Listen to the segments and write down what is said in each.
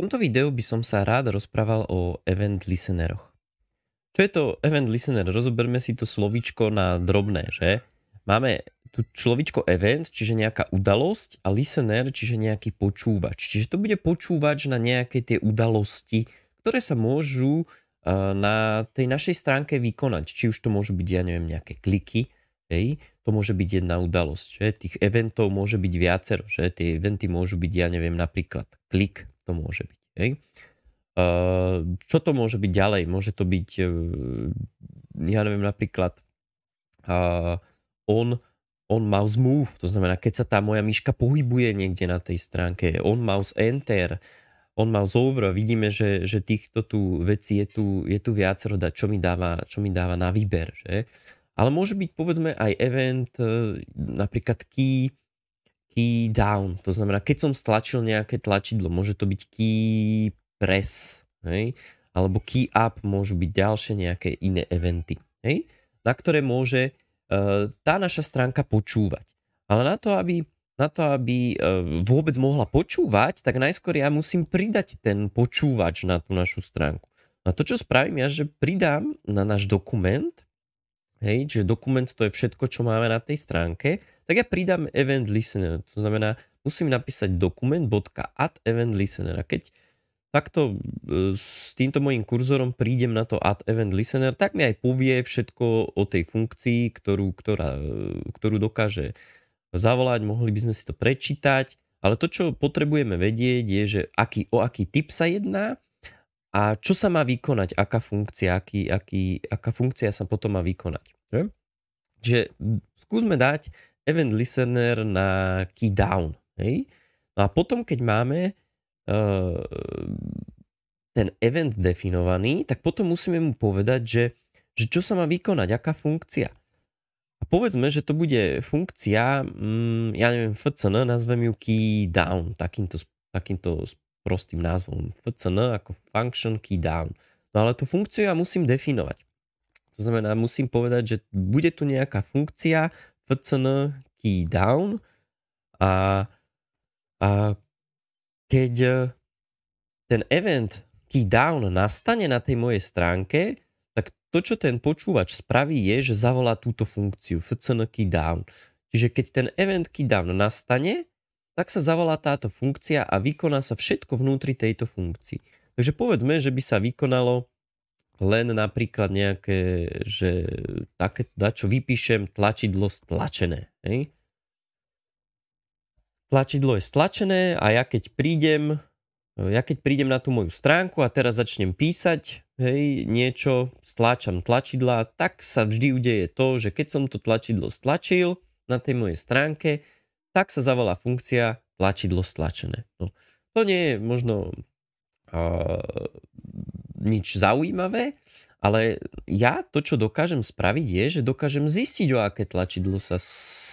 V tomto videu by som sa rád rozprával o event listeneroch. Čo je to event listener? Rozoberme si to slovíčko na drobné, že? Máme tu človičko event, čiže nejaká udalosť a listener, čiže nejaký počúvač. Čiže to bude počúvač na nejaké tie udalosti, ktoré sa môžu na tej našej stránke vykonať. Či už to môžu byť, ja neviem, nejaké kliky, hej? to môže byť jedna udalosť. Že? Tých eventov môže byť viacero. Že? Tie eventy môžu byť, ja neviem, napríklad klik, to môže byť. Hej? Čo to môže byť ďalej? Môže to byť, e, ja neviem, napríklad on, on mouse move, to znamená, keď sa tá moja myška pohybuje niekde na tej stránke, on mouse enter, on mouse over, vidíme, že, že týchto tu vecí je tu, je tu viacero, čo mi dáva, čo mi dáva na výber. Že? Ale môže byť povedzme aj event, e, napríklad key, key down. To znamená, keď som stlačil nejaké tlačidlo, môže to byť key press, hej? alebo key up môžu byť ďalšie nejaké iné eventy, hej? na ktoré môže uh, tá naša stránka počúvať. Ale na to, aby, na to, aby uh, vôbec mohla počúvať, tak najskôr ja musím pridať ten počúvač na tú našu stránku. A to, čo spravím ja, že pridám na náš dokument, hej, že dokument to je všetko, čo máme na tej stránke, tak ja pridám event listener. To znamená, musím napísať dokument.add event listener. A keď takto e, s týmto mojim kurzorom prídem na to add event listener, tak mi aj povie všetko o tej funkcii, ktorú, ktorá, e, ktorú dokáže zavolať, mohli by sme si to prečítať, ale to, čo potrebujeme vedieť, je, že aký, o aký typ sa jedná a čo sa má vykonať, aká funkcia, aký, aký, aká funkcia sa potom má vykonať. Hm? Že? Čiže skúsme dať event listener na key down. Hej? No a potom, keď máme uh, ten event definovaný, tak potom musíme mu povedať, že, že čo sa má vykonať, aká funkcia. A povedzme, že to bude funkcia, mm, ja neviem, FCN, nazvem ju key down, takýmto, takýmto prostým názvom. FCN ako function key down. No ale tú funkciu ja musím definovať. To znamená, musím povedať, že bude tu nejaká funkcia, FCN key down a, a keď e, ten event key down nastane na tej mojej stránke, tak to, čo ten počúvač spraví, je, že zavolá túto funkciu FCN key down. Čiže keď ten event key down nastane, tak sa zavolá táto funkcia a vykoná sa všetko vnútri tejto funkcii. Takže povedzme, že by sa vykonalo len napríklad nejaké, že také, čo vypíšem, tlačidlo stlačené. Hej? Tlačidlo je stlačené a ja keď prídem, ja keď prídem na tú moju stránku a teraz začnem písať hej, niečo, stlačam tlačidla, tak sa vždy udeje to, že keď som to tlačidlo stlačil na tej mojej stránke, tak sa zavolá funkcia tlačidlo stlačené. No, to nie je možno uh, nič zaujímavé, ale ja to, čo dokážem spraviť, je, že dokážem zistiť, o aké tlačidlo sa,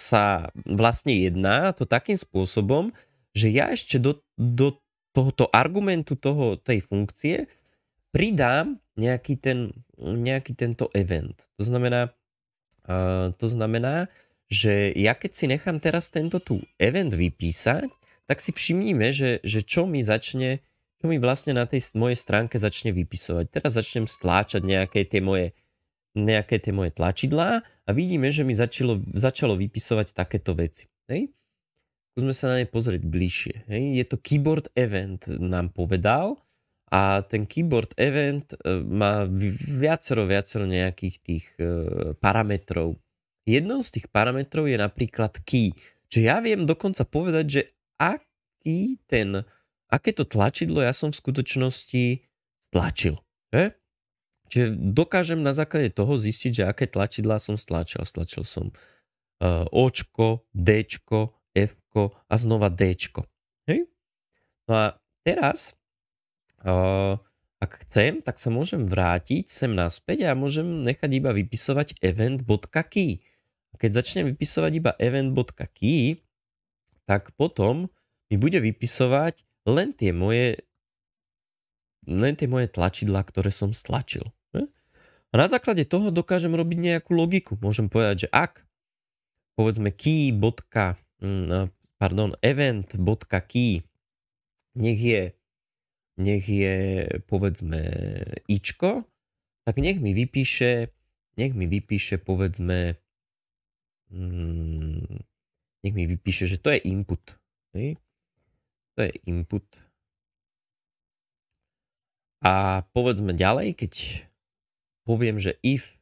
sa vlastne jedná, to takým spôsobom, že ja ešte do, do tohoto argumentu, toho, tej funkcie, pridám nejaký, ten, nejaký tento event. To znamená, uh, to znamená, že ja keď si nechám teraz tento tu event vypísať, tak si všimnime, že, že čo mi začne čo mi vlastne na tej mojej stránke začne vypisovať. Teraz začnem stláčať nejaké tie moje, nejaké tie moje tlačidlá a vidíme, že mi začalo, začalo vypisovať takéto veci. Hej? Skúsme sa na ne pozrieť bližšie. Hej? Je to keyboard event, nám povedal a ten keyboard event e, má viacero, viacero nejakých tých e, parametrov. Jednou z tých parametrov je napríklad key. Čiže ja viem dokonca povedať, že aký ten uh, aké to tlačidlo ja som v skutočnosti stlačil. Že? Čiže dokážem na základe toho zistiť, že aké tlačidlá som stlačil. Stlačil som e, Očko, Dčko, Fko a znova Dčko. Hej? No a teraz, e, ak chcem, tak sa môžem vrátiť sem naspäť a môžem nechať iba vypisovať event.key. Keď začnem vypisovať iba event.key, tak potom mi bude vypisovať len tie moje len tie moje tlačidlá, ktoré som stlačil. A na základe toho dokážem robiť nejakú logiku. Môžem povedať, že ak povedzme key. Bodka, mm, no, pardon, event. Bodka key nech je nech je povedzme ičko, tak nech mi vypíše nech mi vypíše povedzme mm, nech mi vypíše, že to je input. To je input. A povedzme ďalej, keď poviem, že if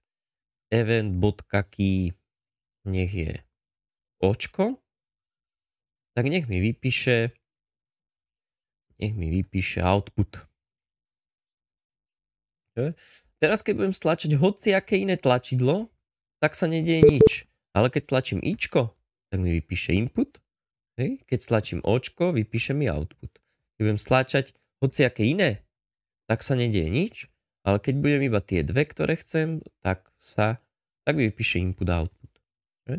event.key nech je očko, tak nech mi vypíše nech mi vypíše output. Teraz keď budem stlačiť hociaké iné tlačidlo, tak sa nedieje nič. Ale keď stlačím ičko, tak mi vypíše input Hej? Keď stlačím očko, vypíše mi output. Keď budem stlačať hociaké iné, tak sa nedieje nič, ale keď budem iba tie dve, ktoré chcem, tak sa tak mi vypíše input output. Hej?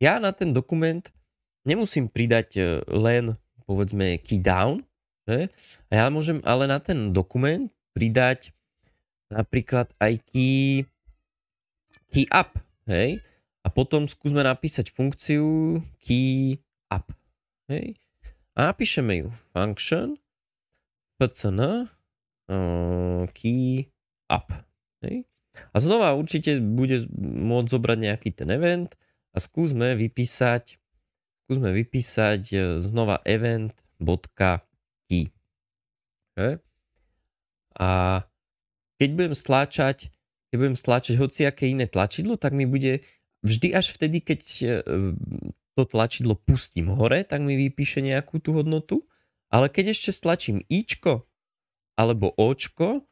Ja na ten dokument nemusím pridať e, len povedzme key down, že? a ja môžem ale na ten dokument pridať napríklad aj key, key up, hej? A potom skúsme napísať funkciu key up. Hej. A napíšeme ju function pcn uh, key up. Hej. A znova určite bude môcť zobrať nejaký ten event a skúsme vypísať skúsme vypísať e, znova event.key. Okay. A keď budem stláčať keď budem stlačať hociaké iné tlačidlo, tak mi bude vždy až vtedy, keď e, to tlačidlo pustím hore, tak mi vypíše nejakú tú hodnotu, ale keď ešte stlačím Ičko alebo Očko,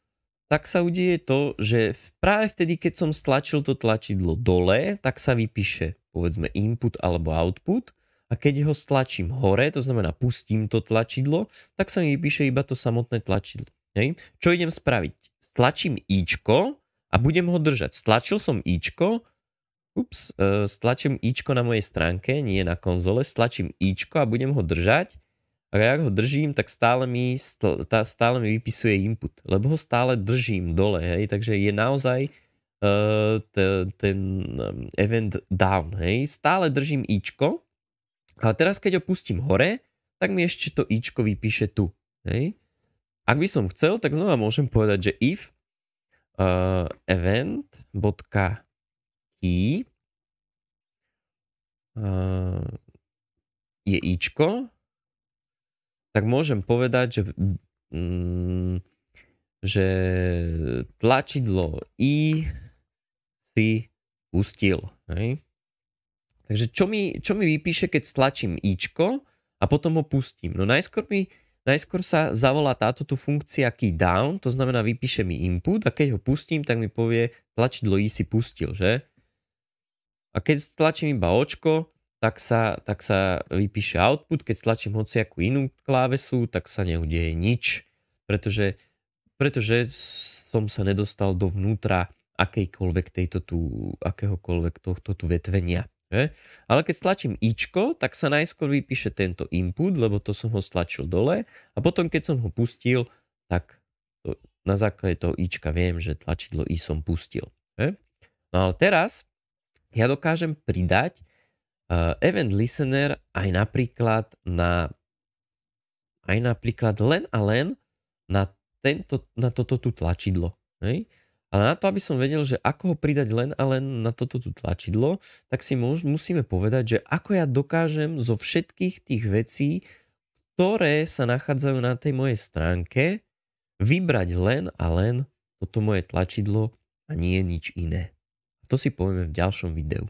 tak sa udieje to, že práve vtedy, keď som stlačil to tlačidlo dole, tak sa vypíše povedzme input alebo output a keď ho stlačím hore, to znamená pustím to tlačidlo, tak sa mi vypíše iba to samotné tlačidlo. Hej. Čo idem spraviť? Stlačím Ičko a budem ho držať. Stlačil som Ičko ups, e, stlačím ičko na mojej stránke, nie na konzole, stlačím ičko a budem ho držať. A ak ho držím, tak stále mi, stále mi vypisuje input, lebo ho stále držím dole, hej, takže je naozaj uh, ten, ten event down, hej, stále držím ičko, ale teraz keď ho pustím hore, tak mi ešte to ičko vypíše tu, hej. Ak by som chcel, tak znova môžem povedať, že if uh, e, event.down i. E, je Ičko. Tak môžem povedať, že, mm, že tlačidlo I si pustil. Hej? Takže čo mi, čo mi vypíše, keď stlačím Ičko a potom ho pustím? No najskôr mi, Najskôr sa zavolá táto tu funkcia key down, to znamená vypíše mi input a keď ho pustím, tak mi povie tlačidlo i si pustil, že? A keď stlačím iba očko, tak sa, tak sa vypíše output, keď stlačím hociakú inú klávesu, tak sa neudeje nič, pretože, pretože som sa nedostal dovnútra akejkoľvek tejto tu, akéhokoľvek tohto tu vetvenia. Že? Ale keď stlačím ičko, tak sa najskôr vypíše tento input, lebo to som ho stlačil dole a potom keď som ho pustil, tak to, na základe toho ička viem, že tlačidlo i som pustil. Že? No ale teraz ja dokážem pridať eh, event listener aj napríklad na aj napríklad len a len na, tento, na toto tu tlačidlo. Hej? Ale na to, aby som vedel, že ako ho pridať len a len na toto tu tlačidlo, tak si môž, musíme povedať, že ako ja dokážem zo všetkých tých vecí, ktoré sa nachádzajú na tej mojej stránke, vybrať len a len toto moje tlačidlo a nie nič iné to si povieme v ďalšom videu.